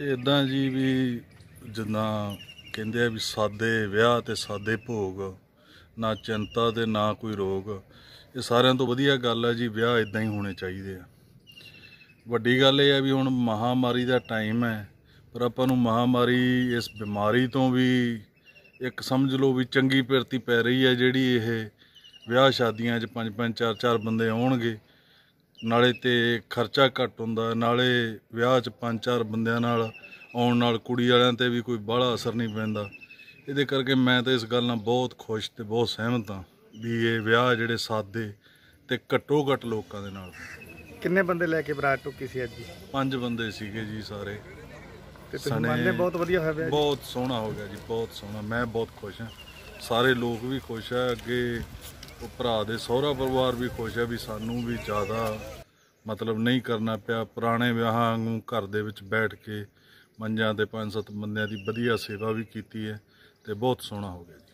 ਇਦਾਂ ਜੀ ਵੀ ਜਿੰਨਾ ਕਹਿੰਦੇ ਆ ਵੀ ਸਾਦੇ ਵਿਆਹ ਤੇ ਸਾਦੇ ਭੋਗ ਨਾ ਚਿੰਤਾ ਤੇ ਨਾ ਕੋਈ ਰੋਗ ਇਹ ਸਾਰਿਆਂ ਤੋਂ ਵਧੀਆ ਗੱਲ ਹੈ ਜੀ ਵਿਆਹ ਇਦਾਂ ਹੀ ਹੋਣੇ ਚਾਹੀਦੇ ਆ ਵੱਡੀ ਗੱਲ ਇਹ ਆ ਵੀ ਹੁਣ ਮਹਾਮਾਰੀ ਦਾ ਟਾਈਮ ਹੈ ਪਰ ਆਪਾਂ ਨੂੰ ਮਹਾਮਾਰੀ ਇਸ ਬਿਮਾਰੀ ਤੋਂ ਵੀ ਇੱਕ ਸਮਝ ਲਓ ਵੀ ਚੰਗੀ ਪਿਰਤੀ ਪੈ ਰਹੀ ਹੈ ਜਿਹੜੀ ਇਹ ਵਿਆਹ ਸ਼ਾਦੀਆਂ 'ਚ ਪੰਜ ਪੰਜ ਚਾਰ ਚਾਰ ਬੰਦੇ ਆਉਣਗੇ ਨਾਲੇ ਤੇ ਖਰਚਾ ਘੱਟ ਹੁੰਦਾ ਨਾਲੇ ਵਿਆਹ 'ਚ ਪੰਜ ਚਾਰ ਬੰਦਿਆਂ ਨਾਲ ਆਉਣ ਨਾਲ ਕੁੜੀ ਵਾਲਿਆਂ ਤੇ ਵੀ ਕੋਈ ਬਾਹਲਾ ਅਸਰ ਨਹੀਂ ਪੈਂਦਾ ਇਹਦੇ ਕਰਕੇ ਮੈਂ ਤਾਂ ਇਸ ਗੱਲ ਨਾਲ ਬਹੁਤ ਖੁਸ਼ ਤੇ ਬਹੁਤ ਸਹਿਮਤ ਹਾਂ ਵੀ ਇਹ ਵਿਆਹ ਜਿਹੜੇ ਸਾਦੇ ਤੇ ਘੱਟੋ ਘੱਟ ਲੋਕਾਂ ਦੇ ਨਾਲ ਕਿੰਨੇ ਬੰਦੇ ਲੈ ਕੇ ਬਰਾਤ ਟੁੱਕੀ ਸੀ ਅੱਜ ਜੀ ਪੰਜ ਬੰਦੇ ਸੀਗੇ ਜੀ ਸਾਰੇ ਤੇ ਤੁਸੀਂ ਸਣੇ- ਮੰਨਦੇ ਬਹੁਤ ਵਧੀਆ ਹੋਇਆ ਵਿਆਹ ਜੀ। ਬਹੁਤ ਸੋਹਣਾ ਹੋ ਗਿਆ ਜੀ ਬਹੁਤ ਸੋਹਣਾ ਮੈਂ ਬਹੁਤ ਖੁਸ਼ ਹਾਂ ਸਾਰੇ ਲੋਕ ਵੀ ਖੁਸ਼ ਹੈ ਅੱਗੇ ਉਹ ਭਰਾ ਦੇ ਸਹੁਰਾ ਪਰਿਵਾਰ ਵੀ ਖੁਸ਼ ਹੈ ਵੀ ਸਾਨੂੰ ਵੀ ਜ਼ਿਆਦਾ ਮਤਲਬ ਨਹੀਂ ਕਰਨਾ ਪਿਆ ਪੁਰਾਣੇ ਵਿਆਹਾਂ ਨੂੰ ਘਰ ਦੇ ਵਿੱਚ ਬੈਠ ਕੇ ਮੰਜਾਂ ਤੇ ਪੰਜ ਸੱਤ ਬੰਦਿਆਂ ਦੀ ਵਧੀਆ ਸੇਵਾ ਵੀ ਕੀਤੀ ਹੈ ਤੇ ਬਹੁਤ ਸੋਹਣਾ ਹੋ ਗਿਆ